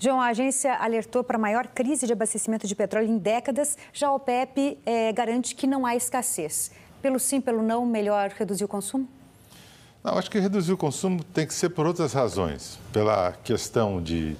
João, a agência alertou para a maior crise de abastecimento de petróleo em décadas. Já a OPEP é, garante que não há escassez. Pelo sim, pelo não, melhor reduzir o consumo? Não, acho que reduzir o consumo tem que ser por outras razões. Pela questão de,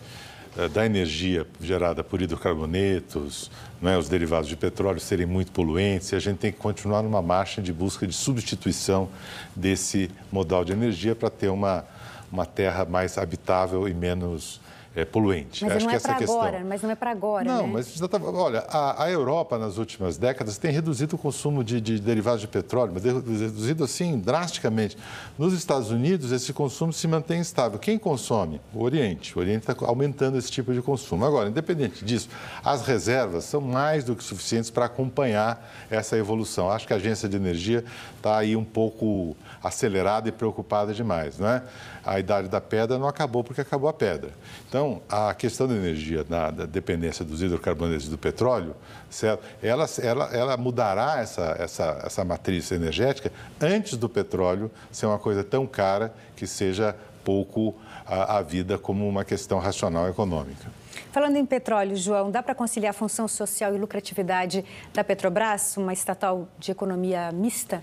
eh, da energia gerada por hidrocarbonetos, né, os derivados de petróleo serem muito poluentes, e a gente tem que continuar numa marcha de busca de substituição desse modal de energia para ter uma, uma terra mais habitável e menos é, poluente. Mas Acho não é, é para agora, mas não é para agora. Não, né? mas olha, a, a, Europa nas últimas décadas tem reduzido o consumo de, de derivados de petróleo, mas reduzido assim drasticamente. Nos Estados Unidos, esse consumo se mantém estável. Quem consome? O Oriente. O Oriente está aumentando esse tipo de consumo. Agora, independente disso, as reservas são mais do que suficientes para acompanhar essa evolução. Acho que a agência de energia está aí um pouco acelerada e preocupada demais, né? A idade da pedra não acabou porque acabou a pedra. Então, então, a questão da energia, da, da dependência dos hidrocarbonetos e do petróleo, certo? Ela, ela, ela mudará essa, essa, essa matriz energética antes do petróleo ser uma coisa tão cara que seja pouco a, a vida como uma questão racional econômica. Falando em petróleo, João, dá para conciliar a função social e lucratividade da Petrobras, uma estatal de economia mista?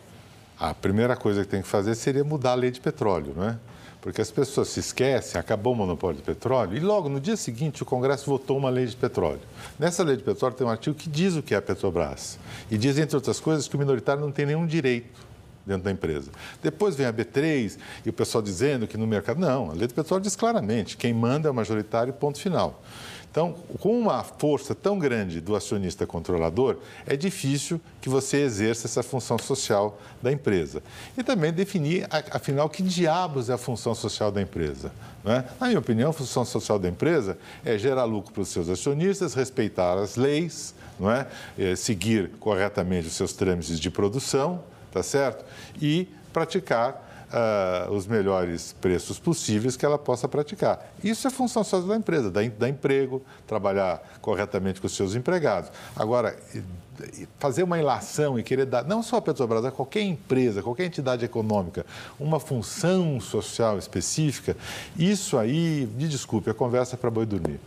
A primeira coisa que tem que fazer seria mudar a lei de petróleo, não é? Porque as pessoas se esquecem, acabou o monopólio de petróleo, e logo no dia seguinte o Congresso votou uma lei de petróleo. Nessa lei de petróleo tem um artigo que diz o que é a Petrobras. E diz, entre outras coisas, que o minoritário não tem nenhum direito dentro da empresa. Depois vem a B3 e o pessoal dizendo que no mercado. Não, a lei do petróleo diz claramente: quem manda é o majoritário, ponto final. Então, com uma força tão grande do acionista controlador, é difícil que você exerça essa função social da empresa. E também definir, afinal, que diabos é a função social da empresa. Né? Na minha opinião, a função social da empresa é gerar lucro para os seus acionistas, respeitar as leis, não é? é seguir corretamente os seus trâmites de produção tá certo? E praticar uh, os melhores preços possíveis que ela possa praticar. Isso é função só da empresa, da emprego, trabalhar corretamente com os seus empregados. Agora, fazer uma ilação e querer dar, não só a Petrobras, a qualquer empresa, qualquer entidade econômica, uma função social específica, isso aí, me desculpe, a conversa é para boi dormir.